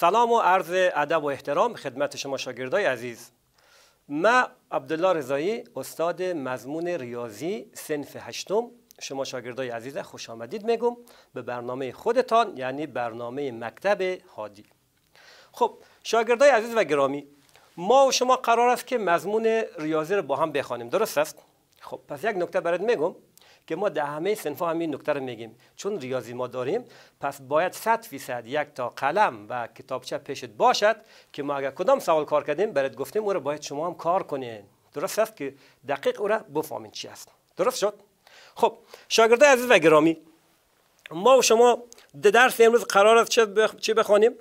سلام و عرض ادب و احترام خدمت شما شاگردای عزیز من عبدالله رضایی استاد مضمون ریاضی سنف هشتم شما شاگردای عزیز خوش آمدید میگم به برنامه خودتان یعنی برنامه مکتب هادی خب شاگردای عزیز و گرامی ما و شما قرار است که مضمون ریاضی رو با هم بخوانیم درست است خب پس یک نکته برات میگم که ما در همه سنف همین نکته رو میگیم چون ریاضی ما داریم پس باید صد فیصد یک تا قلم و کتابچه پیشت باشد که ما اگر کدام سوال کار کردیم برات گفتیم او را باید شما هم کار کنین درست است که دقیق او را بفهمین چی است درست شد خب شاگرده عزیز و گرامی ما و شما در درس امروز قرار است چه بخونیم؟ بخوانیم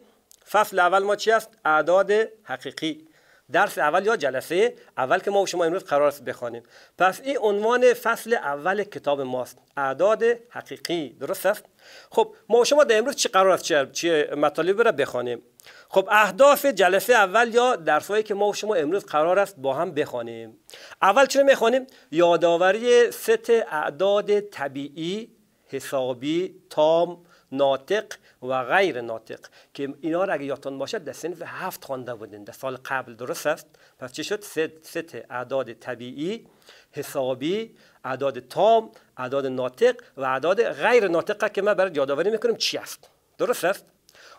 فصل اول ما چی است اعداد حقیقی درس اول یا جلسه اول که ما و شما امروز قرار است بخوانیم پس این عنوان فصل اول کتاب ماست اعداد حقیقی درست است خب ما و شما در امروز چی قرار است چه, چه مطالب را بخوانیم خب اهداف جلسه اول یا درسهایی که ما و شما امروز قرار است با هم بخوانیم اول چه میخوانیم یادآوری ست اعداد طبیعی حسابی تام ناطق و غیر ناطق که اینا را اگه یادتان باشد در سنف هفت خوانده بودین در سال قبل درست است پس چی شد ست اعداد طبیعی حسابی اعداد تام اعداد ناطق و اعداد غیر ناطقه که ما برای یادآوری میکنیم چی است درست است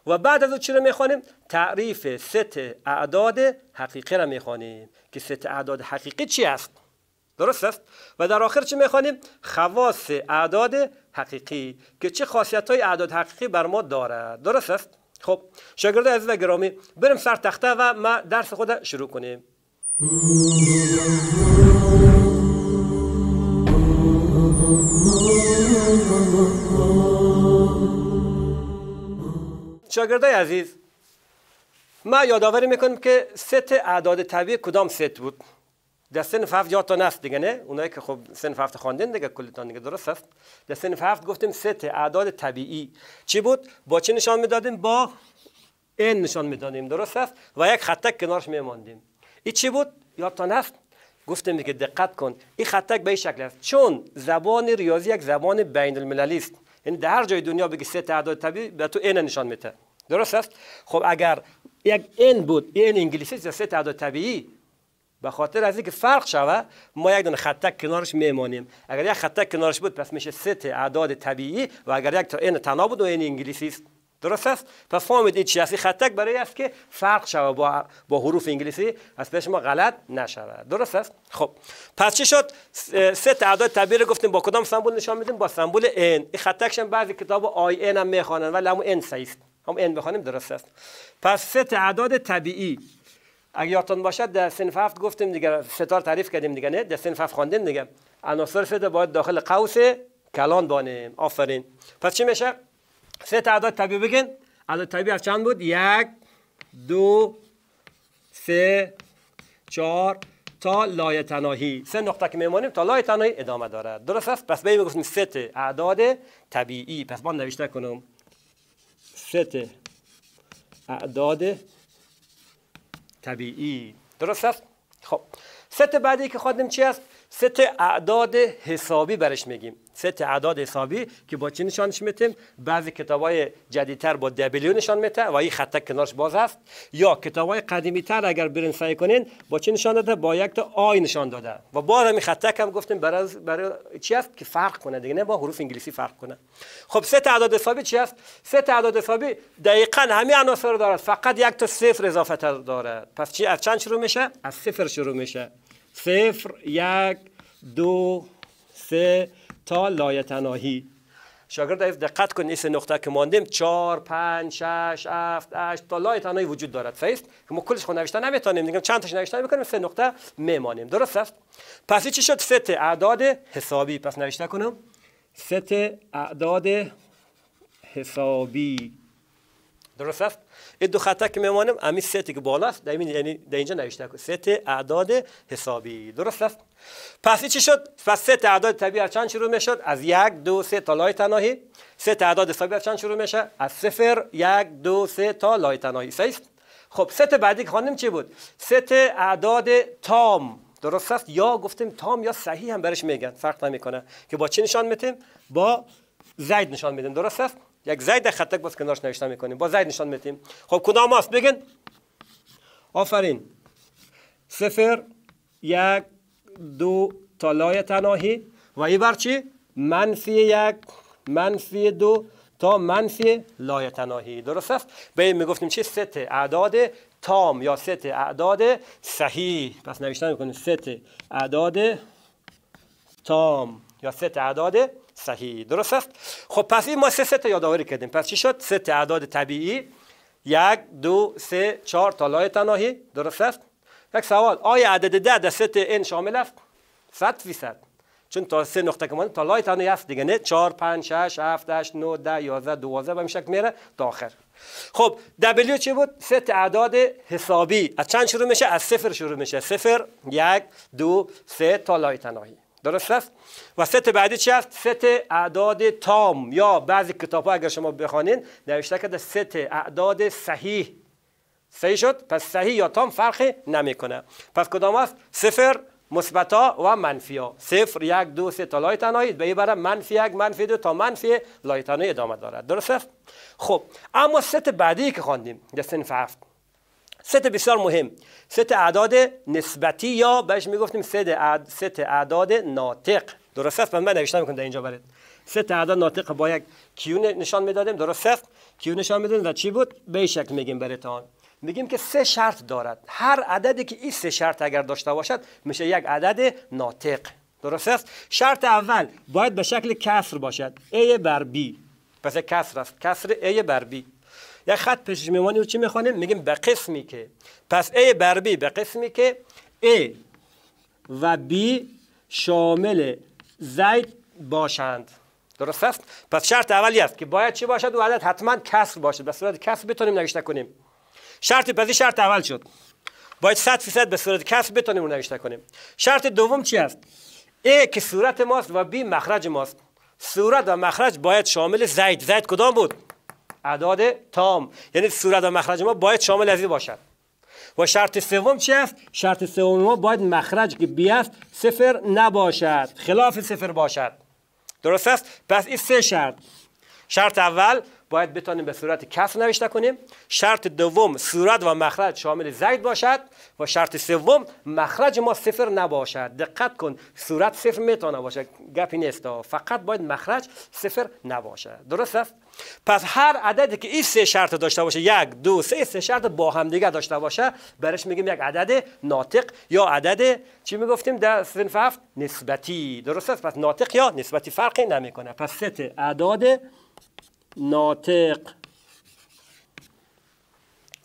و بعد از او چی رو تعریف ست اعداد حقیقی را میخوانیم که ست اعداد حقیقی چی است درست است و در آخر چه میخوانیم خواص اعداد حقیقی که چه خاصیت های اعداد حقیقی بر ما دارد درست است خب شاگرد عزیز و گرامی بریم سر تخته و ما درس خود شروع کنیم شاگرده عزیز ما یادآوری میکنیم که ست اعداد طبیعی کدام ست بود در سنف هفت یادتان هست دیگه نه اونایی که خب سنف هفت خواندن دیگه کلتان دیگه درست است در سنف هفت گفتیم ست اعداد طبیعی چی بود با چه نشان میدادیم با این نشان میدادیم درست است و یک خطک کنارش میماندیم این چی بود یادتان هست گفتیم که دقت کن این خطک به این شکل است چون زبان ریاضی یک زبان بین المللی است یعنی در هر جای دنیا بگی سه تعداد طبیعی به تو این نشان میده درست است خب اگر یک این بود این انگلیسی سه تعداد طبیعی به خاطر از اینکه فرق شوه ما یک دونه خطک کنارش میمانیم اگر یک خطک کنارش بود پس میشه ست اعداد طبیعی و اگر یک تا این تنا بود و این انگلیسی است درست است پس فهمید این خط خطک برای است که فرق شوه با با حروف انگلیسی از پیش ما غلط نشوه درست است خب پس چی شد سه اعداد طبیعی رو گفتیم با کدام سمبل نشان میدیم با سمبل n این خطکش هم بعضی کتاب آی ان هم میخوانن ولی هم این صحیح است هم n بخوانیم درست است پس سه اعداد طبیعی اگه یادتون باشد در سنف هفت گفتیم دیگه ستار تعریف کردیم دیگه نه در سنف هفت خواندیم دیگه عناصر سه باید داخل قوس کلان بانیم آفرین پس چی میشه سه تا اعداد طبیعی بگین عدد طبیعی از چند بود یک دو سه چهار تا لایه تناهی سه نقطه که میمانیم تا لایه تناهی ادامه داره درست است پس به گفتیم ست اعداد طبیعی پس من نوشته کنم ست اعداد طبیعی درست است خب ست بعدی که خواندیم چی است ست اعداد حسابی برش میگیم سه عدد حسابی که با چی نشانش میتیم بعضی کتابای جدیدتر با دبلیو نشان میته و این خط کنارش باز هست یا کتابای قدیمی تر اگر برین سعی کنین با چی نشان داده با یک تا آی نشان داده و باز هم خطک هم گفتیم برای برای چی است که فرق کنه دیگه نه با حروف انگلیسی فرق کنه خب سه عدد حسابی چی است سه عدد حسابی دقیقا همه عناصر دارد فقط یک تا صفر اضافه دارد پس چی از چند شروع میشه از صفر شروع میشه صفر یک دو سه تا لایتناهی شاگرد دقت کن این نقطه که ماندیم چهار پنج شش هفت هشت تا لای وجود دارد فیست که ما کلش خود نوشته نمیتونیم دیگه چند تاش نوشته میکنیم سه نقطه میمانیم درست است پس چی شد ست اعداد حسابی پس نوشته کنم ست اعداد حسابی درست است این دو خطه که میمانیم امی ستی که بالاست در یعنی در اینجا نوشته که ست اعداد حسابی درست است پس چی شد پس ست اعداد طبیعی از چند شروع میشد از یک دو سه تا لای تناهی ست اعداد حسابی از چند شروع میشه از صفر یک دو سه تا لای تناهی صحیح خب ست بعدی که خواندیم چی بود ست اعداد تام درست است یا گفتیم تام یا صحیح هم برش میگن فرق نمیکنه که با چی نشان میتیم با زید نشان میدیم درست است یک زید خطک باز کنارش نوشته میکنیم با زید نشان میتیم خب کدام ماست بگین آفرین صفر یک دو تا لای تناهی و این بر چی منفی یک منفی دو تا منفی لای تناهی درست است به این میگفتیم چی ست اعداد تام یا ست اعداد صحیح پس نوشتن میکنیم ست اعداد تام یا ست اعداد صحیح درست است خب پس این ما سه سه تا یادآوری کردیم پس چی شد سه تا اعداد طبیعی یک دو سه چهار تا لای تناهی درست است یک سوال آیا عدد ده در سه تا این شامل است صد فیصد چون تا سه نقطه که تا لای تناهی هست دیگه نه چهار پنج شش هفت هشت نو ده یازده دوازده به میشک میره تا آخر خب دبلیو چی بود ست اعداد حسابی از چند شروع میشه از صفر شروع میشه صفر یک دو سه تا لای تناهی درست است و ست بعدی چی است ست اعداد تام یا بعضی کتاب ها اگر شما بخوانید نوشته کرده ست اعداد صحیح صحیح شد پس صحیح یا تام فرقی نمیکنه پس کدام است صفر مثبت ها و منفی ها صفر یک دو سه تا لای به برای منفی یک منفی دو تا منفی لای ادامه دارد درست است خب اما ست بعدی که خواندیم در سنف هفت ست بسیار مهم ست اعداد نسبتی یا بهش میگفتیم ست اعد... ست اعداد ناطق درست است من نوشته میکنم در اینجا برید ست اعداد ناطق با یک کیو نشان میدادیم درست است کیو نشان میدادیم و چی بود به شکل میگیم برتان میگیم که سه شرط دارد هر عددی که این سه شرط اگر داشته باشد میشه یک عدد ناطق درست است شرط اول باید به شکل کسر باشد a بر b پس کسر است کسر a بر b یک خط پیش میمانی و چی میخوانیم میگیم به قسمی که پس ای بر B به قسمی که A و بی شامل زید باشند درست است پس شرط اولی است که باید چی باشد و عدد حتما کسر باشد به صورت کسر بتونیم نوشته کنیم شرط پس شرط اول شد باید 100 فیصد به صورت کسر بتونیم نوشته کنیم شرط دوم چی است A که صورت ماست و بی مخرج ماست صورت و مخرج باید شامل زید زید کدام بود اعداد تام یعنی صورت و مخرج ما باید شامل از باشد و شرط سوم چی است شرط سوم ما باید مخرج که بی صفر نباشد خلاف صفر باشد درست است پس این سه شرط شرط اول باید بتانیم به صورت کسر نوشته کنیم شرط دوم صورت و مخرج شامل زید باشد و شرط سوم مخرج ما صفر نباشد دقت کن صورت صفر میتونه باشد گپی نیست فقط باید مخرج صفر نباشد درست است پس هر عددی که این سه شرط داشته باشه یک دو سه سه شرط با هم دیگه داشته باشه برش میگیم یک عدد ناطق یا عدد چی میگفتیم در صنف هفت نسبتی درست است پس ناطق یا نسبتی فرقی نمیکنه پس ست اعداد ناطق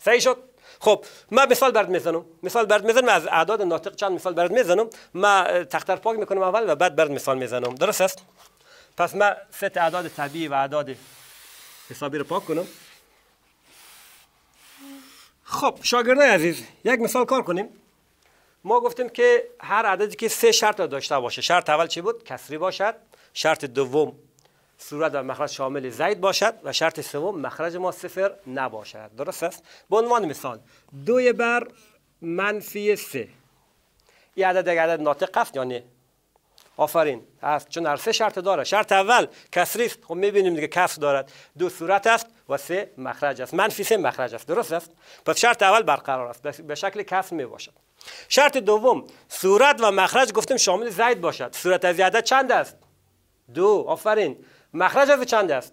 صحیح شد خب ما مثال برد میزنم مثال برد میزنم از اعداد ناطق چند مثال برد میزنم ما تختر پاک میکنم اول و بعد برد مثال میزنم درست است پس ما ست اعداد طبیعی و اعداد حسابی رو پاک کنم خب شاگردای عزیز یک مثال کار کنیم ما گفتیم که هر عددی که سه شرط داشته باشه شرط اول چی بود کسری باشد شرط دوم صورت و مخرج شامل زید باشد و شرط سوم مخرج ما صفر نباشد درست است به عنوان مثال دوی بر منفی سه یه عدد اگر عدد ناطق است یعنی آفرین هست چون هر سه شرط داره شرط اول کسریست. است خب میبینیم دیگه کسر دارد دو صورت است و سه مخرج است منفی سه مخرج است درست است پس شرط اول برقرار است به شکل کسر میباشد شرط دوم صورت و مخرج گفتیم شامل زید باشد صورت از عدد چند است دو آفرین مخرج از چند است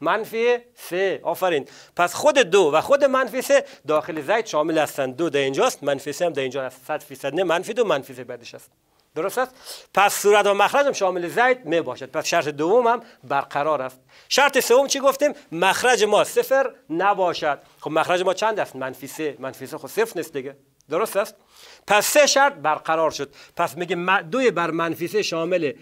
منفی سه آفرین پس خود دو و خود منفی سه داخل زید شامل هستند دو در اینجاست منفی سه هم در اینجا صد صد فیصد نه منفی دو منفی سه بعدش است درست است پس صورت و مخرج هم شامل زید می باشد پس شرط دوم هم برقرار است شرط سوم چی گفتیم مخرج ما صفر نباشد خب مخرج ما چند است منفی سه منفی سه خب صفر نیست دیگه درست است پس سه شرط برقرار شد پس میگه دو بر منفی سه شامل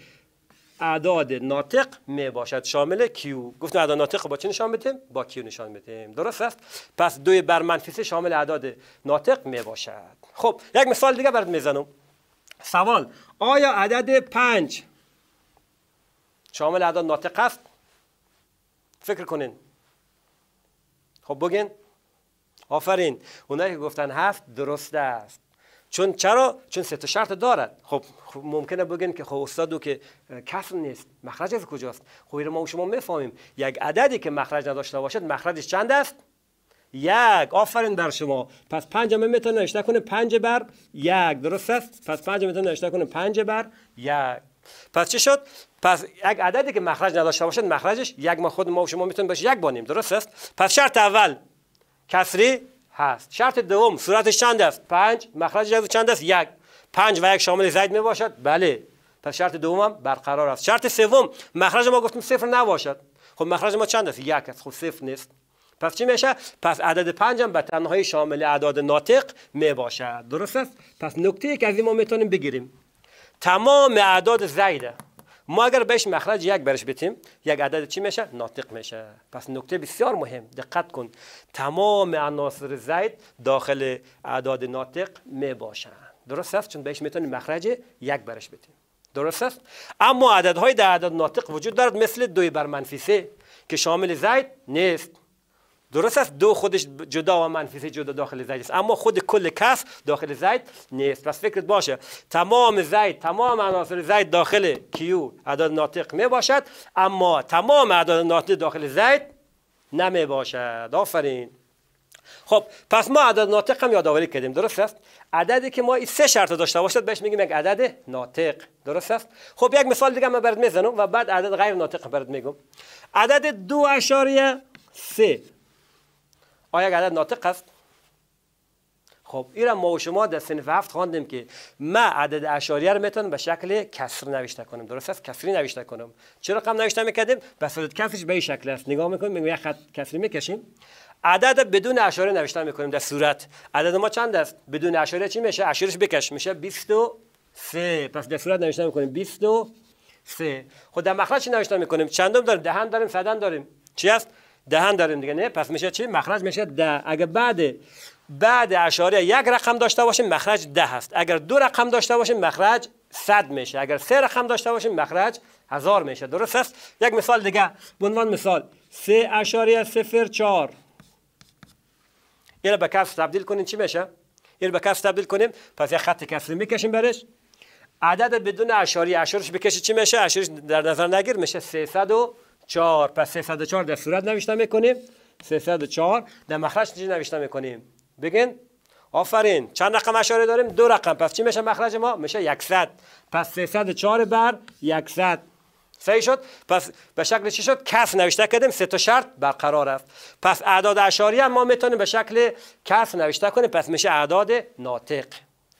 اعداد ناطق می باشد شامل کیو گفتم اعداد ناطق با چی نشان بدیم با کیو نشان بدیم درست است پس دو بر منفی شامل اعداد ناطق می باشد خب یک مثال دیگه برات میزنم سوال آیا عدد پنج شامل اعداد ناطق است فکر کنین خب بگین آفرین اونایی که گفتن هفت درست است چون چرا چون سه تا شرط دارد خب, خب ممکنه بگن که خب استادو که کسر نیست مخرج از کجاست خب ما شما میفهمیم یک عددی که مخرج نداشته باشد مخرجش چند است یک آفرین بر شما پس پنج همه میتونه نشته کنه پنج بر یک درست است پس پنج میتونه نشته کنه پنج بر یک پس چی شد پس یک عددی که مخرج نداشته باشد مخرجش یک ما خود ما و شما میتونه باشه یک بانیم درست است پس شرط اول کسری هست شرط دوم صورتش چند است پنج مخرج از چند است یک پنج و یک شامل زید می باشد بله پس شرط دوم هم برقرار است شرط سوم مخرج ما گفتیم صفر نباشد خب مخرج ما چند است یک است خب صفر نیست پس چی میشه پس عدد پنج هم به تنهایی شامل اعداد ناطق می باشد درست است پس نکته یک از این ما میتونیم بگیریم تمام اعداد زیده ما اگر بهش مخرج یک برش بتیم یک عدد چی میشه ناطق میشه پس نکته بسیار مهم دقت کن تمام عناصر زید داخل اعداد ناطق می درست است چون بهش میتونیم مخرج یک برش بتیم درست است اما عددهای در عدد ناطق وجود دارد مثل دوی بر منفی سه که شامل زید نیست درست است دو خودش جدا و منفی جدا داخل زید است اما خود کل کس داخل زید نیست پس فکرت باشه تمام زید تمام عناصر زید داخل کیو عدد ناطق می باشد اما تمام اعداد ناطق داخل زید نمی باشد آفرین خب پس ما عدد ناطق هم یادآوری کردیم درست است عددی که ما این سه شرط داشته باشد بهش میگیم یک عدد ناطق درست است خب یک مثال دیگه من برات میزنم و بعد عدد غیر ناطق برات میگم عدد دو آیا عدد ناطق است خب این ما و شما در سنف هفت خواندیم که ما عدد اشاریه رو میتونم به شکل کسر نوشته کنم درست است کسری نوشته کنم چرا رقم نوشته میکردیم به صورت کسرش به این شکل است نگاه میکنیم میگم یک خط کسری میکشیم عدد بدون اشاره نوشته میکنیم در صورت عدد ما چند است بدون اشاره چی میشه اشارش بکش میشه 23 پس در صورت نوشته میکنیم 23 خود خب، در مخرج نوشته میکنیم چندم داریم دهن داریم صدن داریم چی است دهن داریم دیگه نه پس میشه چی مخرج میشه ده اگر بعد بعد اشاره یک رقم داشته باشیم مخرج ده هست اگر دو رقم داشته باشیم مخرج صد میشه اگر سه رقم داشته باشیم مخرج هزار میشه درست است یک مثال دیگه به عنوان مثال سه اشاره سفر چهار یه به کس تبدیل کنیم چی میشه یه به کس تبدیل کنیم پس یک خط کسری میکشیم برش عدد بدون اشاری اشارش بکشی چی میشه اشارش در نظر نگیر میشه 300 و 4 پس 304 در صورت نوشته میکنیم 304 در مخرج چی نوشته میکنیم بگین آفرین چند رقم اشاره داریم دو رقم پس چی میشه مخرج ما میشه 100 پس 304 بر 100 صحیح شد پس به شکل چی شد کس نوشته کردیم سه تا شرط برقرار رفت پس اعداد اشاری هم ما میتونیم به شکل کس نوشته کنیم پس میشه اعداد ناطق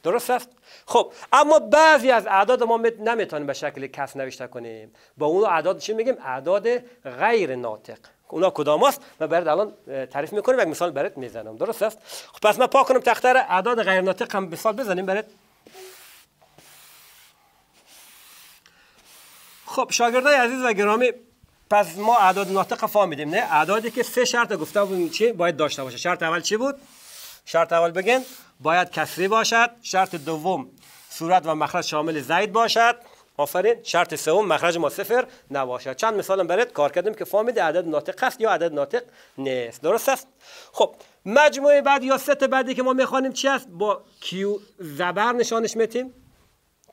درست است خب اما بعضی از اعداد ما نمیتونیم به شکل کس نوشته کنیم با اون اعداد چی میگیم اعداد غیر ناطق اونا کدام است من برات الان تعریف میکنم یک مثال برات میزنم درست است خب پس من پاکنم کنم اعداد غیر ناطق هم مثال بزنیم برات خب شاگردای عزیز و گرامی پس ما اعداد ناطق فهمیدیم نه اعدادی که سه شرط گفته بودیم چی باید داشته باشه شرط اول چی بود شرط اول بگن باید کسری باشد شرط دوم صورت و مخرج شامل زید باشد آفرین شرط سوم مخرج ما صفر نباشد چند هم برات کار کردیم که فامید عدد ناطق است یا عدد ناطق نیست درست است خب مجموعه بعد یا ست بعدی که ما میخوانیم چی است با کیو زبر نشانش میتیم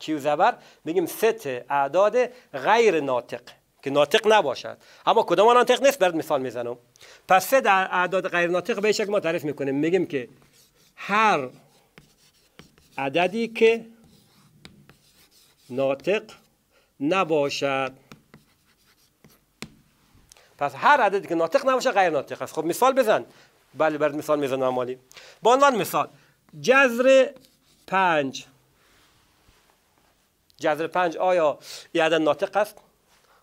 کیو زبر میگیم ست اعداد غیر ناطق که ناطق نباشد اما کدام ناطق نیست برات مثال میزنم پس ست اعداد غیر ناطق به شکل ما تعریف میکنیم میگیم که هر عددی که ناطق نباشد پس هر عددی که ناطق نباشد غیر ناطق است خب مثال بزن بله برد مثال میزنم مالی با عنوان مثال جذر پنج جذر پنج آیا یه عدد ناطق است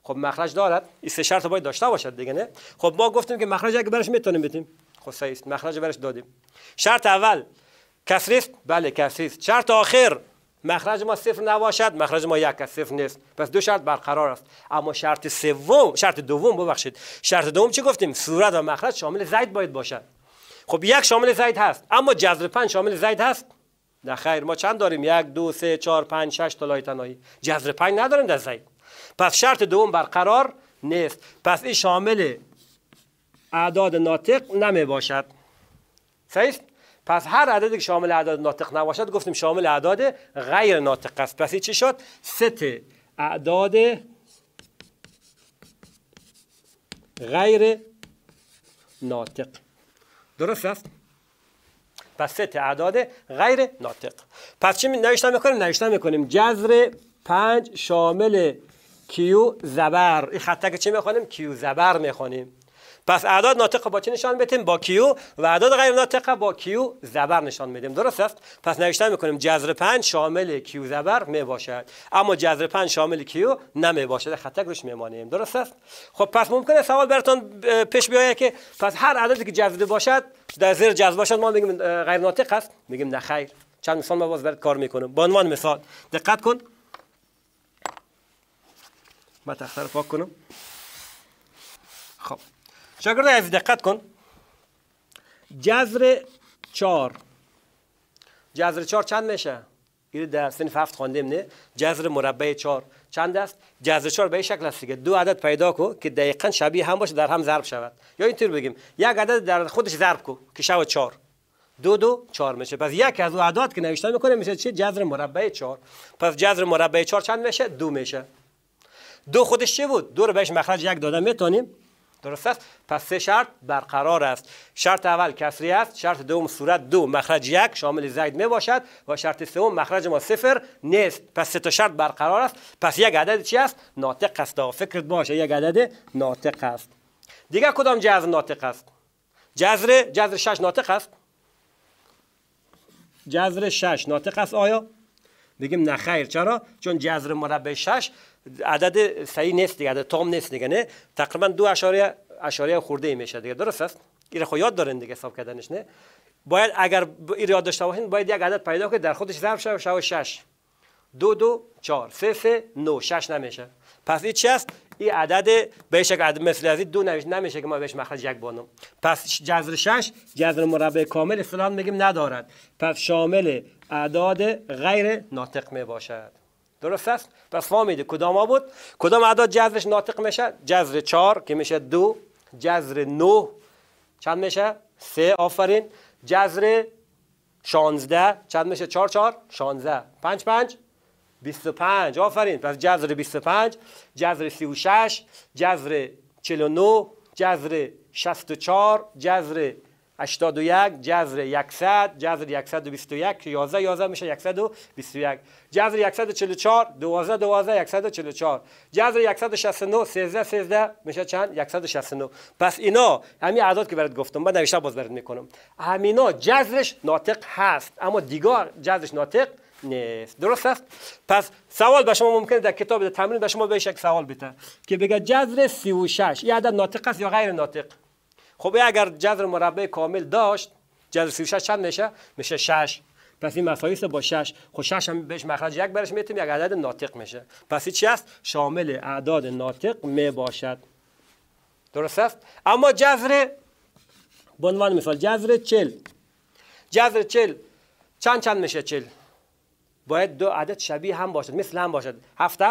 خب مخرج دارد این سه شرط باید داشته باشد دیگه نه خب ما گفتیم که مخرج اگه برش میتونیم بدیم خصه است مخرج برش دادیم شرط اول کسری است بله کسری است شرط آخر مخرج ما صفر نباشد مخرج ما یک از صفر نیست پس دو شرط برقرار است اما شرط سوم شرط دوم ببخشید شرط دوم چی گفتیم صورت و مخرج شامل زید باید باشد خب یک شامل زید هست اما جذر پنج شامل زید هست نه خیر ما چند داریم یک دو سه چهار پنج شش تا لای تنایی جذر پنج نداریم در زید پس شرط دوم برقرار نیست پس این شامل اعداد ناطق نمی باشد صحیح پس هر عددی که شامل اعداد ناطق نباشد گفتیم شامل اعداد غیر ناطق است پس چی شد ست اعداد غیر ناطق درست است پس ست اعداد غیر ناطق پس چی نوشتن میکنیم نوشتن میکنیم جذر پنج شامل کیو زبر این خطه که چی میخوانیم کیو زبر میخوانیم پس اعداد ناطق با چه نشان بدیم با کیو و اعداد غیر ناطق با کیو زبر نشان میدیم درست است پس نوشتن میکنیم جذر 5 شامل کیو زبر می باشد اما جذر 5 شامل کیو نمی باشد خطک روش میمانیم درست است خب پس ممکنه سوال براتون پیش بیاید که پس هر عددی که جذر باشد در زیر جذر باشد ما میگیم غیر ناطق است میگیم نه خیر چند مثال ما باز برات کار میکنم به عنوان مثال دقت کن ما تخته رو پاک کنم خب شاگرد عزیز دقت کن جذر چار جذر چار چند میشه؟ این در سنف هفت خواندیم نه جذر مربع چار چند است جذر چار به این شکل است که دو عدد پیدا کو که دقیقا شبیه هم باشه در هم ضرب شود یا اینطور بگیم یک عدد در خودش ضرب کو که شود چار دو دو چار میشه پس یک از او اعداد که نویشتان میکنه میشه چه جذر مربع چار. پس جذر مربع چهار چند میشه دو میشه دو خودش چه بود دو رو بهش مخرج یک دادم میتونیم درست است پس سه شرط برقرار است شرط اول کسری است شرط دوم صورت دو مخرج یک شامل زید می باشد و شرط سوم مخرج ما صفر نیست پس سه تا شرط برقرار است پس یک عدد چی است ناطق است فکرت باشه یک عدد ناطق است دیگه کدام جذر ناطق است جزر شش ناطق است جزر شش ناطق است آیا بگیم نه خیر چرا چون جزر مربع شش عدد صحیح نیست دیگه عدد تام نیست دیگه نه تقریبا دو اشاره اشاره خورده میشه دیگه درست است این خو خب یاد دارین دیگه حساب کردنش نه باید اگر این یاد داشته باشین باید یک عدد پیدا کنید در خودش ضرب شوه شوه 6 دو دو چهار سه سه نو شش نمیشه پس این چی است این عدد به یک عدد مثل از دو نمیشه نمیشه که ما بهش مخرج یک بانم پس جذر شش جذر مربع کامل اصطلاحا میگیم ندارد پس شامل اعداد غیر ناطق می باشد درست است پس فهمیده کدام بود؟ کدام اعداد جذرش ناطق میشه جذر چهار که میشه دو جذر نو چند میشه سه آفرین جذر شانزده چند میشه چار چهار شانزده پنج پنج پنج آفرین پس جذر 25 جذر 36 جذر 49 جذر 64 جذر 81 جذر 100 جذر 121 11 11 میشه 121 جذر 144 12 12 144 جذر 169 13 13 میشه چند 169 پس اینا همین اعداد که برات گفتم من نوشته باز برات میکنم همینا جذرش ناطق هست اما دیگر جذرش ناطق نیست درست است پس سوال به شما ممکنه در کتاب در تمرین به شما بهش یک سوال بده که بگه جذر 36 این عدد ناطق است یا غیر ناطق خب اگر جذر مربع کامل داشت جذر 36 چند میشه میشه 6 پس این مصایص با 6 خب 6 هم بهش مخرج یک برش میتیم یک عدد ناطق میشه پس چی است شامل اعداد ناطق می باشد درست است اما جذر به عنوان مثال جذر 40 جذر 40 چند چند میشه 40 باید دو عدد شبیه هم باشد مثل هم باشد 7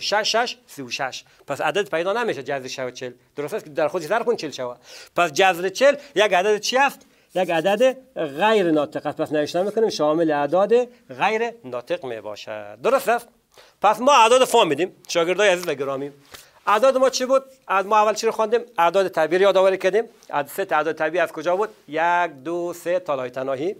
شش شش سی و شش پس عدد پیدا نمیشه جذر چل درست است که در خودی سر کن 40 شود پس جذر چل یک عدد چی است یک عدد غیر ناطق است پس نوشتن میکنیم شامل اعداد غیر ناطق می باشد درست است پس ما اعداد فهم میدیم شاگردای عزیز و گرامی اعداد ما چی بود؟ از ما اول چی رو خواندیم؟ اعداد طبیعی یادآوری کردیم. از سه اعداد طبیعی از کجا بود؟ یک، دو، سه، تالای تناهی.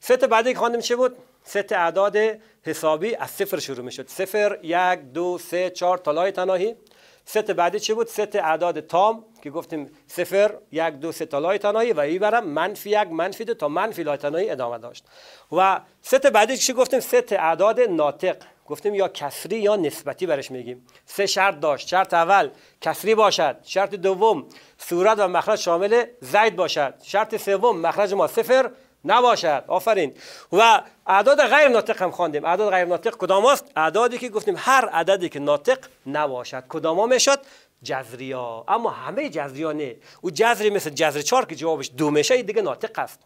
سه بعدی که خواندیم چی بود؟ سه اعداد حسابی از صفر شروع می شد صفر یک دو سه چهار تا تناهی ست بعدی چی بود ست اعداد تام که گفتیم صفر یک دو سه تا لای و این برم منفی یک منفی دو تا منفی لای تناهی ادامه داشت و ست بعدی چی گفتیم ست اعداد ناطق گفتیم یا کسری یا نسبتی برش میگیم سه شرط داشت شرط اول کسری باشد شرط دوم صورت و مخرج شامل زید باشد شرط سوم مخرج ما صفر نباشد آفرین و اعداد غیر ناطق هم خواندیم اعداد غیر ناطق کدام است اعدادی که گفتیم هر عددی که ناطق نباشد کدام ها میشد جزریا اما همه جزریا نه او جذری مثل جزر 4 که جوابش دو میشه دیگه ناطق است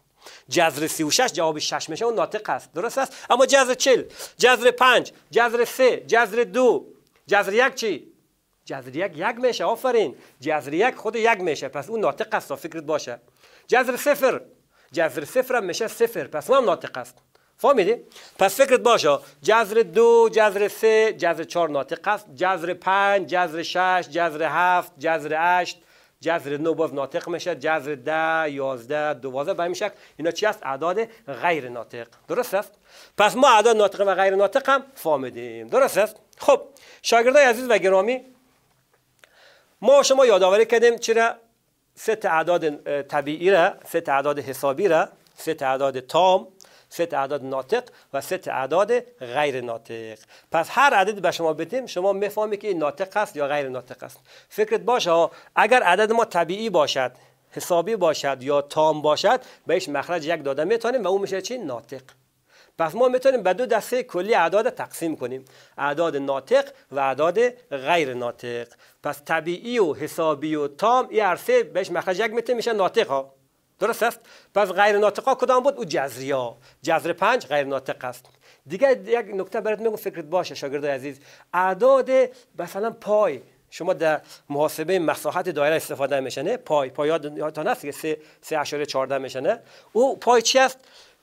جزر 36 جواب 6 میشه و ناطق است درست است اما جزر چل جزر پنج جزر سه جزر دو جزر یک چی جزر یک یک میشه آفرین جذر یک خود یک میشه پس اون ناطق است فکرت باشه جذر صفر جذر هم میشه صفر پس اونم ناطق است فهمیدی پس فکرت باشه جذر دو جذر سه جذر چهار ناطق است جذر پنج جذر شش جذر هفت جذر هشت جذر نو باز ناطق میشه جذر ده یازده دوازده به همین شکل اینا چی است اعداد غیر ناطق درست است پس ما اعداد ناطق و غیر ناطق هم فهمیدیم درست است خب شاگردای عزیز و گرامی ما شما یادآوری کردیم چرا سه اعداد طبیعی را سه اعداد حسابی را سه اعداد تام سه اعداد ناطق و سه اعداد غیر ناطق پس هر عددی به شما بدیم شما میفهمی که ناطق است یا غیر ناطق است فکرت باشه اگر عدد ما طبیعی باشد حسابی باشد یا تام باشد بهش مخرج یک داده میتونیم و اون میشه چی ناطق پس ما میتونیم به دو دسته کلی اعداد تقسیم کنیم اعداد ناطق و اعداد غیر ناطق پس طبیعی و حسابی و تام این عرصه بهش مخرج یک میتونه میشه ناطق ها درست است پس غیر ناطق ها کدام بود او جزری ها جزر پنج غیر ناطق است دیگه یک نکته برات میگم فکرت باشه شاگرد عزیز اعداد مثلا پای شما در محاسبه مساحت دایره استفاده میشنه پای پای یادتان هست 3.14 میشنه او پای چی است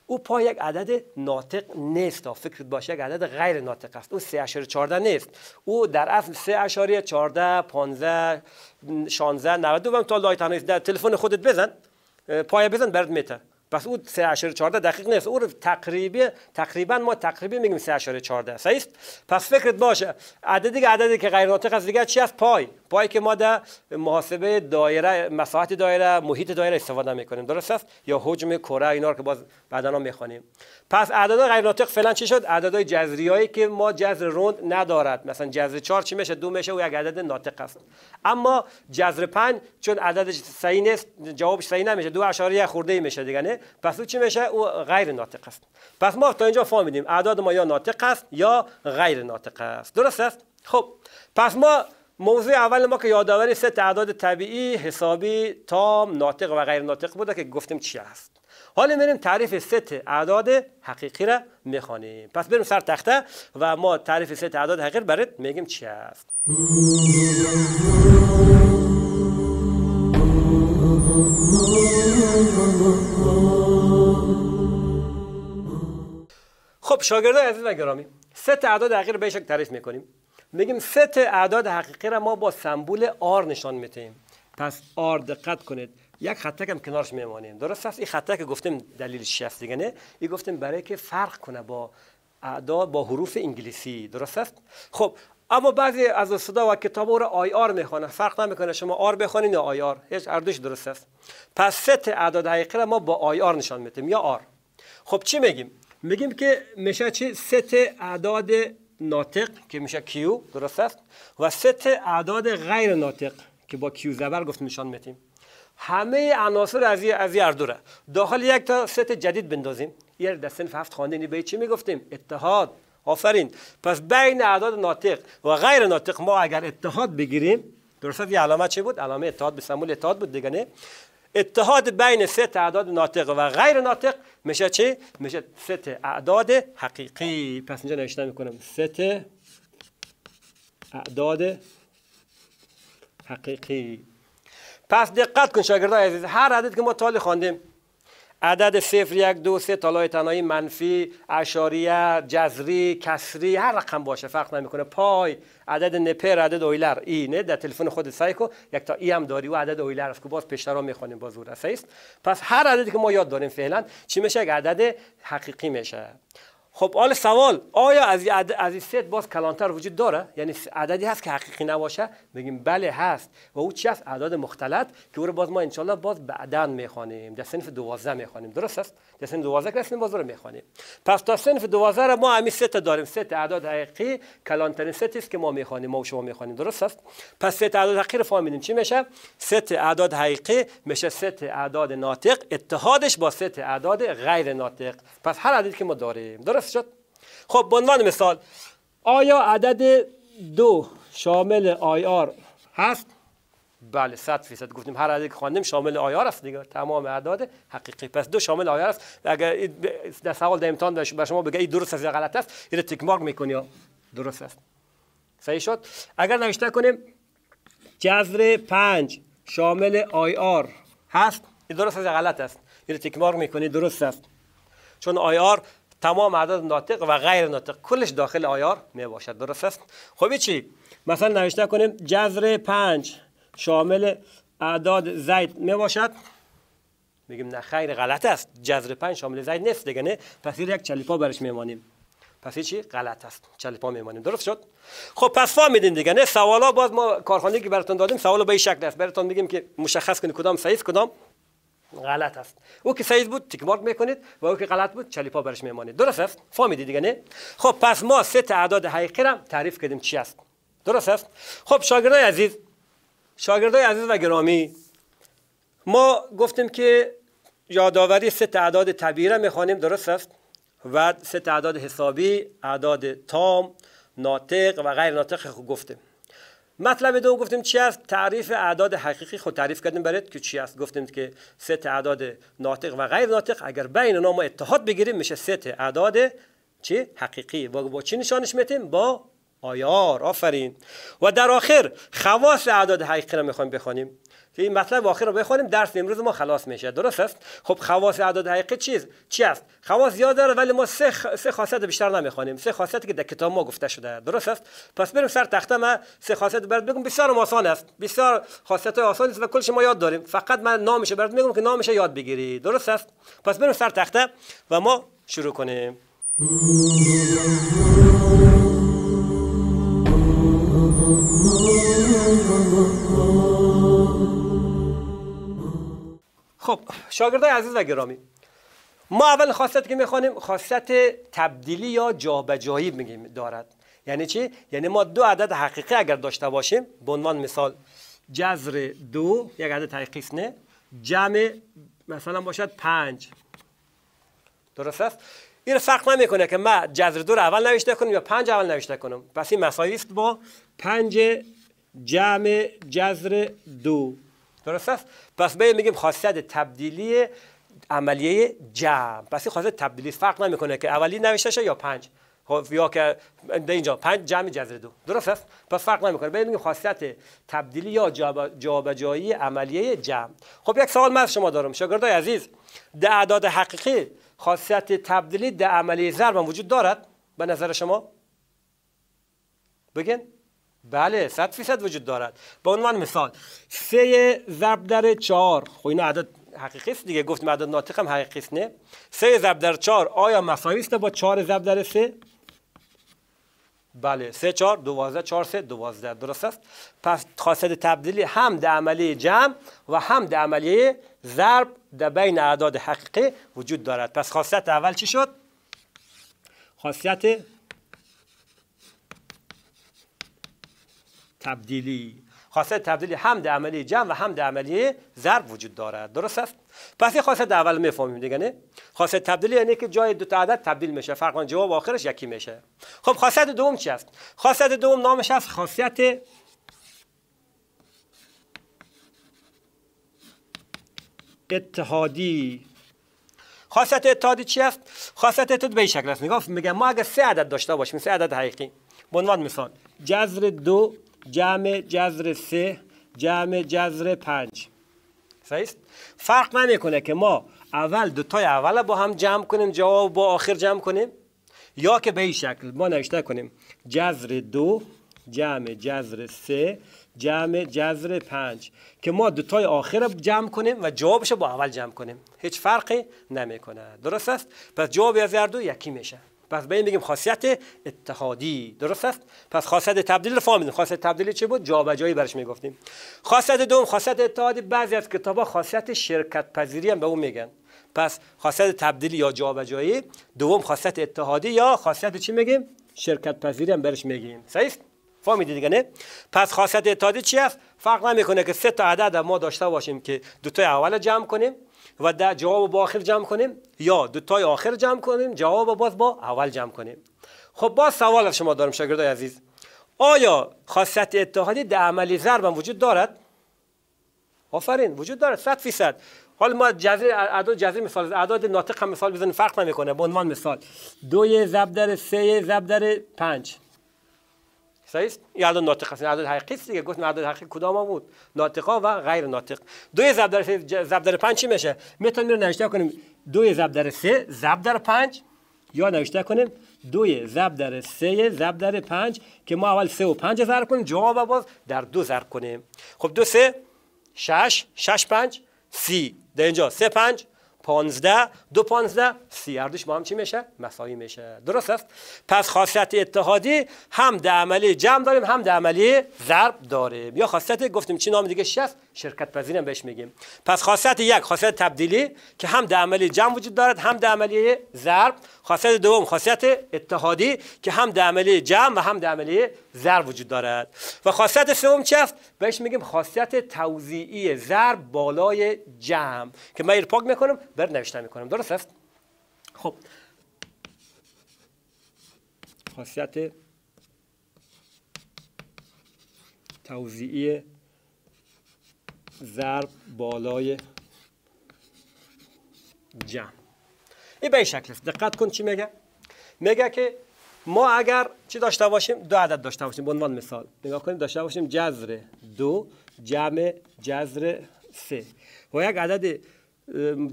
او پا یک عدد ناطق نیست فکر باشه یک عدد غیر ناطق است او 3.14 نیست او در اصل 3.14 15 16 92 تا لایت نیست در تلفن خودت بزن پایه بزن برد میته پس او 3.14 دقیق نیست او تقریبا تقریبی تقریبا ما تقریبی میگیم 3.14 صحیح است پس فکرت باشه عددی که عددی که غیر ناطق از دیگه چی است پای پای که ما در محاسبه دایره مساحت دایره محیط دایره استفاده میکنیم درست است یا حجم کره اینا رو که باز بعدا میخوانیم پس اعداد غیر ناطق فعلا چی شد اعداد جذریایی که ما جذر روند ندارد مثلا جذر 4 چی میشه دو میشه و یک عدد ناطق است اما جذر 5 چون عددش صحیح نیست جوابش صحیح نمیشه دو اشاره خورده میشه دیگه نه پس او چی میشه او غیر ناطق است پس ما تا اینجا فهمیدیم اعداد ما یا ناطق است یا غیر ناطق است درست است خب پس ما موضوع اول ما که یادآوری سه تعداد طبیعی حسابی تام ناطق و غیر ناطق بوده که گفتیم چی است حالا میریم تعریف ست اعداد حقیقی را میخوانیم پس بریم سر تخته و ما تعریف ست اعداد حقیقی برات میگیم چی است خب شاگردان عزیز و گرامی ست اعداد حقیقی رو به تعریف میکنیم میگیم ست اعداد حقیقی رو ما با سمبول آر نشان میتیم پس آر دقت کنید یک خطک هم کنارش میمانیم درست است این خطک که گفتیم دلیل شفت دیگه نه این گفتیم برای که فرق کنه با اعداد با حروف انگلیسی درست است خب اما بعضی از صدا و او رو آی آر میخوانه فرق نمیکنه شما آر بخونید یا آی آر هیچ اردوش درست است پس ست اعداد حقیقی را ما با آی آر نشان میتیم یا آر خب چی میگیم میگیم که میشه چی ست اعداد ناطق که میشه کیو درست است و ست اعداد غیر ناطق که با کیو زبر گفت نشان میتیم همه عناصر از از دوره داخل یک تا ست جدید بندازیم یه در صنف هفت خواندنی به چی میگفتیم اتحاد آفرین پس بین اعداد ناطق و غیر ناطق ما اگر اتحاد بگیریم درست یه علامه چی بود علامه اتحاد به سمول اتحاد بود دیگه نه اتحاد بین ست اعداد ناطق و غیر ناطق میشه چی؟ میشه ست اعداد حقیقی پس اینجا نوشته میکنم ست اعداد حقیقی پس دقت کن شاگردای عزیز هر عدد که ما تالی خواندیم عدد صفر یک دو سه تالای تنهایی منفی اشاریه جزری کسری هر رقم باشه فرق نمیکنه پای عدد نپر عدد اویلر اینه در تلفن خود سعی کو یک تا ای هم داری و عدد اویلر است که باز پیشتر رو میخوانیم باز است پس هر عددی که ما یاد داریم فعلا چی میشه یک عدد حقیقی میشه خب حال سوال آیا از از این ست باز کلانتر وجود داره یعنی عددی هست که حقیقی نباشه بگیم بله هست و او چی است اعداد مختلط که او رو باز ما انشالله باز بعدا میخوانیم در سنف 12 میخوانیم درست است در صنف 12 که هستیم باز رو میخوانیم پس تا صنف 12 ما همین ست داریم ست اعداد حقیقی کلانترین ستی است که ما میخوانیم ما و شما میخوانیم درست است پس ست اعداد حقیقی رو فهمیدیم چی میشه ست اعداد حقیقی میشه ست اعداد ناطق اتحادش با ست اعداد غیر ناطق پس هر عددی که ما داریم درست درست شد خب به عنوان مثال آیا عدد دو شامل آی آر هست بله 100 فیصد گفتیم هر عددی که خواندیم شامل آی آر است دیگه تمام اعداد حقیقی پس دو شامل آی آر است اگر در سوال در امتحان به شما بگه این درست است یا غلط است این تیک مارک میکنی درست است صحیح شد اگر نوشته کنیم جذر 5 شامل آی آر هست این درست است یا غلط است این تیک مارک میکنی درست است چون آی آر تمام اعداد ناطق و غیر ناطق کلش داخل آیار می باشد درست خب چی مثلا نوشته کنیم جذر پنج شامل اعداد زید می باشد میگیم نه خیر غلط است جذر پنج شامل زید نیست دیگه نه پس یک چلیپا برش میمانیم پس چی غلط است چلیپا میمانیم درست شد خب پس فهمیدین دیگه نه سوالا باز ما کارخانه که براتون دادیم سوالا به این شکل است براتون میگیم که مشخص کنید کدام صحیح کدام غلط است او که سعید بود تیک مارک میکنید و او که غلط بود چلیپا برش میمانید درست است فهمیدید دیگه نه خب پس ما سه تا اعداد حقیقی را تعریف کردیم چی است درست است خب شاگردای عزیز شاگردای عزیز و گرامی ما گفتیم که یاداوری سه اعداد طبیعی را میخوانیم درست است و سه تعداد حسابی اعداد تام ناطق و غیر ناطق گفتیم مطلب دو گفتیم چی است تعریف اعداد حقیقی خود خب تعریف کردیم برات که چی است گفتیم که ست اعداد ناطق و غیر ناطق اگر بین آنها ما اتحاد بگیریم میشه ست اعداد چی حقیقی و با چی نشانش میتیم با آیار آفرین و در آخر خواص اعداد حقیقی را میخوایم بخوانیم که این مطلب آخر رو بخونیم درس امروز ما خلاص میشه درست است خب خواص اعداد حقیقی چیز چی است خواص زیاد داره ولی ما سه خ... سه خاصیت بیشتر نمیخوانیم سه خاصیتی که در کتاب ما گفته شده درست است پس بریم سر تخته ما سه خاصیت برات بگم بسیار آسان است بسیار خاصیت آسان است و کلش ما یاد داریم فقط من نامش برات میگم که نامش یاد بگیری درست است پس بریم سر تخته و ما شروع کنیم خب شاگردای عزیز و گرامی ما اول خاصت که میخوانیم خاصت تبدیلی یا جابجایی میگیم دارد یعنی چی یعنی ما دو عدد حقیقی اگر داشته باشیم به عنوان مثال جذر دو یک عدد حقیقی نه جمع مثلا باشد پنج درست است این فرق نمیکنه که من جذر دو رو اول نوشته کنم یا پنج اول نوشته کنم پس این مساوی است با پنج جمع جذر دو درست است پس به میگیم خاصیت تبدیلی عملیه جمع پس این خاصیت تبدیلی فرق نمیکنه که اولی نوشته یا پنج خب، یا که اینجا پنج جمع جذر دو درست است پس فرق نمیکنه میگیم خاصیت تبدیلی یا جابجایی عملیه جمع خب یک سوال من شما دارم شاگردای عزیز در اعداد حقیقی خاصیت تبدیلی در عملیه ضرب وجود دارد به نظر شما بگین بله صد فیصد وجود دارد به عنوان مثال سه ضرب در چهار خب اینا عدد حقیقی است دیگه گفتیم عدد ناطق هم حقیقی است نه سه ضرب در چهار آیا مساوی است با چهار ضرب در سه بله سه چهار دوازده چهار سه دوازده درست است پس خاصیت تبدیلی هم در عملیه جمع و هم در عملیه ضرب در بین اعداد حقیقی وجود دارد پس خاصیت اول چی شد؟ خاصیت تبدیلی خاصیت تبدیلی در عملی جمع و در عملی ضرب وجود دارد درست است پس این خاصیت اول میفهمیم دیگه نه خاصیت تبدیلی یعنی که جای دو تا عدد تبدیل میشه فرق جواب آخرش یکی میشه خب خاصیت دوم چی است خاصیت دوم نامش است خاصیت اتحادی خاصیت اتحادی چی است خاصیت اتحادی به شکل است میگم ما اگر سه عدد داشته باشیم سه عدد حقیقی به عنوان مثال جذر دو جمع جذر سه جمع جذر پنج صحیح فرق نمیکنه که ما اول دوتای اول با هم جمع کنیم جواب با آخر جمع کنیم یا که به این شکل ما نوشته کنیم جذر دو جمع جذر سه جمع جذر پنج که ما دوتای آخر رو جمع کنیم و جوابش با اول جمع کنیم هیچ فرقی نمیکنه درست است پس جواب از دو یکی میشه پس به این بگیم خاصیت اتحادی درست است پس خاصیت تبدیل رو فهمیدیم خاصیت تبدیل چی بود جابجایی برش میگفتیم خاصیت دوم خاصیت اتحادی بعضی از کتابا خاصیت شرکت پذیری هم به اون میگن پس خاصیت تبدیل یا جابجایی دوم خاصیت اتحادی یا خاصیت چی میگیم شرکت پذیری هم برش میگیم صحیح فهمیدی دیگه نه پس خاصیت اتحادی چی است فرق نمیکنه که سه تا عدد ما داشته باشیم که دو تا اول جمع کنیم و در جواب با آخر جمع کنیم یا دوتای آخر جمع کنیم جواب باز با اول جمع کنیم خب باز سوال از شما دارم شاگردای عزیز آیا خاصیت اتحادی در عملی ضرب وجود دارد آفرین وجود دارد 100 فیصد حالا ما جزیر اعداد جزیر مثال اعداد ناطق هم مثال بزنیم فرق نمیکنه به عنوان مثال دو ضرب در سه ضرب در پنج صحیح این عدد ناطق است عدد حقیقی است دیگه گفت عدد حقیقی کدام بود ناطقا و غیر ناطق دو ضرب در ضرب در 5 چی میشه میتونیم اینو نوشته کنیم دو ضرب در 3 ضرب در 5 یا نوشته کنیم دو ضرب در 3 ضرب در 5 که ما اول 3 و 5 ضرب کنیم جواب باز در دو ضرب کنیم خب دو سه، شش، شش پنج، سی. در اینجا سه پنج. پانزده دو پانزده سی اردش ما هم چی میشه؟ مساوی میشه درست است؟ پس خاصیت اتحادی هم در عملی جمع داریم هم در عملی ضرب داریم یا خاصیت گفتیم چی نام دیگه شست شرکت هم بهش میگیم پس خاصیت یک خاصیت تبدیلی که هم در عملی جمع وجود دارد هم در عملی ضرب خاصیت دوم خاصیت اتحادی که هم در عملی جمع و هم در عملی ضرب وجود دارد و خاصیت سوم چی است بهش میگیم خاصیت توزیعی ضرب بالای جمع که من پاک میکنم بر نوشته میکنم درست است خب خاصیت توزیعی ضرب بالای جمع این به این شکل است دقت کن چی میگه میگه که ما اگر چی داشته باشیم دو عدد داشته باشیم به عنوان مثال نگاه کنیم داشته باشیم جذر دو جمع جذر سه و یک عدد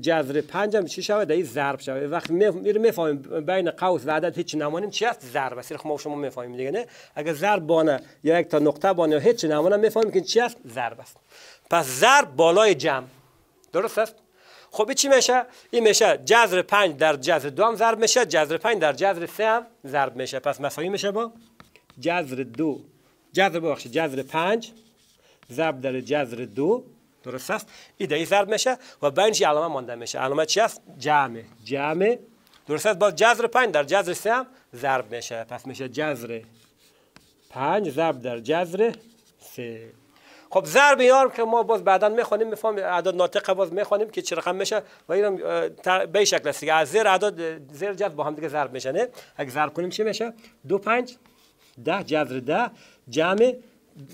جذر پنج هم چی شود دایی ضرب شود وقتی میره میفهمیم بین قوس و عدد هیچ نمانیم چی هست ضرب است خب ما شما میفهمیم دیگه نه اگر ضرب بانه یا یک تا نقطه بانه یا هیچ نمانه میفهمیم که چی هست ضرب است پس ضرب بالای جمع درست است خب چی میشه این میشه جذر پنج در جذر دو هم ضرب میشه جذر پنج در جذر سه هم ضرب میشه پس مساوی میشه با جذر دو جذر ببخشید جذر پنج ضرب در جذر دو درست است این ای زرد میشه و بینش علامه مانده میشه علامه چی است جمع جمع درست است باز جذر 5 در جذر 3 هم ضرب میشه پس میشه جذر 5 ضرب در جذر 3 خب ضرب یار که ما باز بعدا میخونیم میفهمیم اعداد ناطق باز میخونیم که چه رقم میشه و اینم به شکل است دیگه از زیر اعداد زیر جذر با هم دیگه ضرب میشه نه اگه ضرب کنیم چی میشه 2 5 ده جذر ده جمع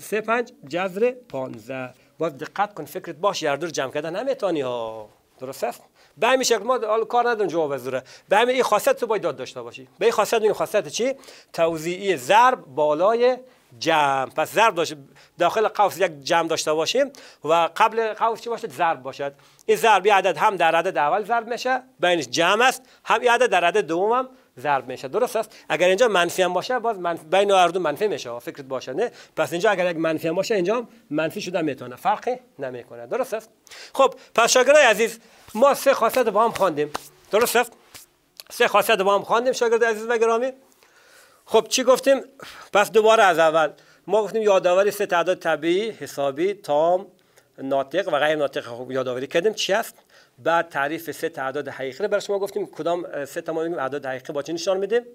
سه پنج جذر 15 باید دقت کن فکرت باش دور جمع کردن نمیتونی ها درست است به همین شکل ما کار نداریم جواب دوره به همین این خاصیت تو باید داد داشته باشی به این خاصیت میگیم خاصیت چی توزیعی ضرب بالای جمع پس ضرب داشت داخل قوس یک جمع داشته باشیم و قبل قوس چی باشد ضرب باشد این ضرب یه عدد هم در عدد اول ضرب میشه بینش جمع است هم یه عدد در عدد دومم. ضرب میشه درست است اگر اینجا منفی هم باشه باز بین هر منفی میشه فکرت باشه نه پس اینجا اگر یک منفی هم باشه اینجا منفی شده میتونه فرقی نمیکنه درست است خب پس عزیز ما سه خاصیت با هم خواندیم درست است سه خاصیت با هم خواندیم شاگرد عزیز و گرامی خب چی گفتیم پس دوباره از اول ما گفتیم یادآوری سه تعداد طبیعی حسابی تام ناطق و غیر ناطق یادآوری کردیم چی است بعد تعریف سه تا اعداد حقیقی برای شما گفتیم کدام سه تا اعداد حقیقی با چی نشان میده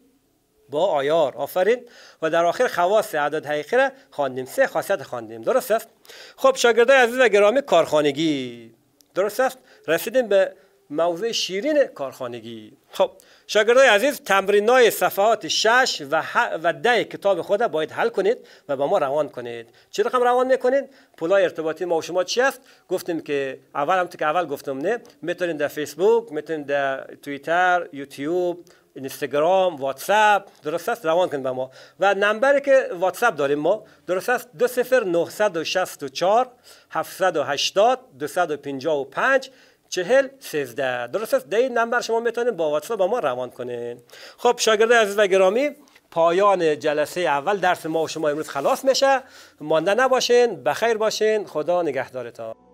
با آیار آفرین و در آخر خواص اعداد حقیقی رو خواندیم سه خاصیت خواندیم درست است خب شاگردای عزیز و گرامی کارخانگی درست است رسیدیم به موضوع شیرین کارخانگی خب شاگردای عزیز تمرین‌های صفحات 6 و, و ده کتاب خود باید حل کنید و با ما روان کنید چه رقم روان میکنید پولای ارتباطی ما و شما چی است گفتیم که اول هم که اول گفتم نه میتونید در فیسبوک میتونید در توییتر یوتیوب اینستاگرام واتساپ درست است روان کنید با ما و نمبری که واتساپ داریم ما درست است 20964 780 255 چهل سیزده درست است در این نمبر شما میتونید با واتساپ با ما روان کنین خب شاگرد عزیز و گرامی پایان جلسه اول درس ما و شما امروز خلاص میشه مانده نباشین بخیر باشین خدا نگهدارتان